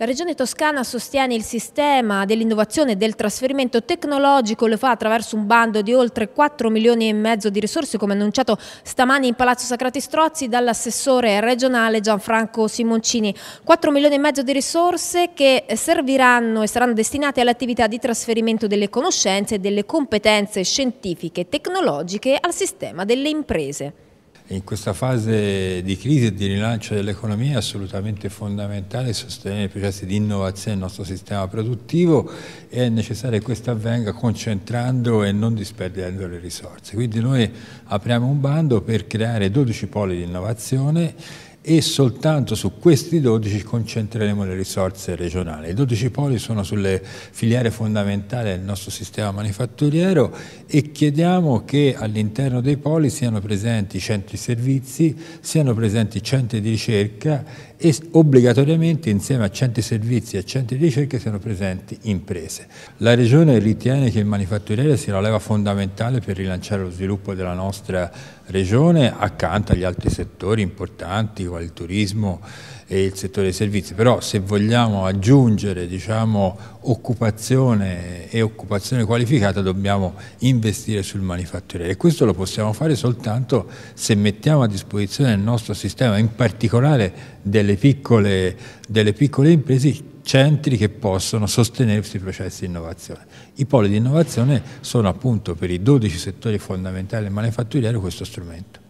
La Regione Toscana sostiene il sistema dell'innovazione e del trasferimento tecnologico, lo fa attraverso un bando di oltre 4 milioni e mezzo di risorse, come annunciato stamani in Palazzo Sacrati Strozzi dall'assessore regionale Gianfranco Simoncini. 4 milioni e mezzo di risorse che serviranno e saranno destinate all'attività di trasferimento delle conoscenze e delle competenze scientifiche e tecnologiche al sistema delle imprese in questa fase di crisi e di rilancio dell'economia è assolutamente fondamentale sostenere i processi di innovazione del nostro sistema produttivo e è necessario che questo avvenga concentrando e non disperdendo le risorse. Quindi noi apriamo un bando per creare 12 poli di innovazione e soltanto su questi 12 concentreremo le risorse regionali. I 12 poli sono sulle filiere fondamentali del nostro sistema manifatturiero e chiediamo che all'interno dei poli siano presenti centri servizi, siano presenti centri di ricerca e obbligatoriamente insieme a centri servizi e centri di ricerca siano presenti imprese. La Regione ritiene che il manifatturiero sia la leva fondamentale per rilanciare lo sviluppo della nostra Regione accanto agli altri settori importanti agricola, il turismo e il settore dei servizi, però se vogliamo aggiungere diciamo, occupazione e occupazione qualificata dobbiamo investire sul manifatturiero e questo lo possiamo fare soltanto se mettiamo a disposizione il nostro sistema, in particolare delle piccole, delle piccole imprese centri che possono sostenere i processi di innovazione. I poli di innovazione sono appunto per i 12 settori fondamentali del manifatturiero questo strumento.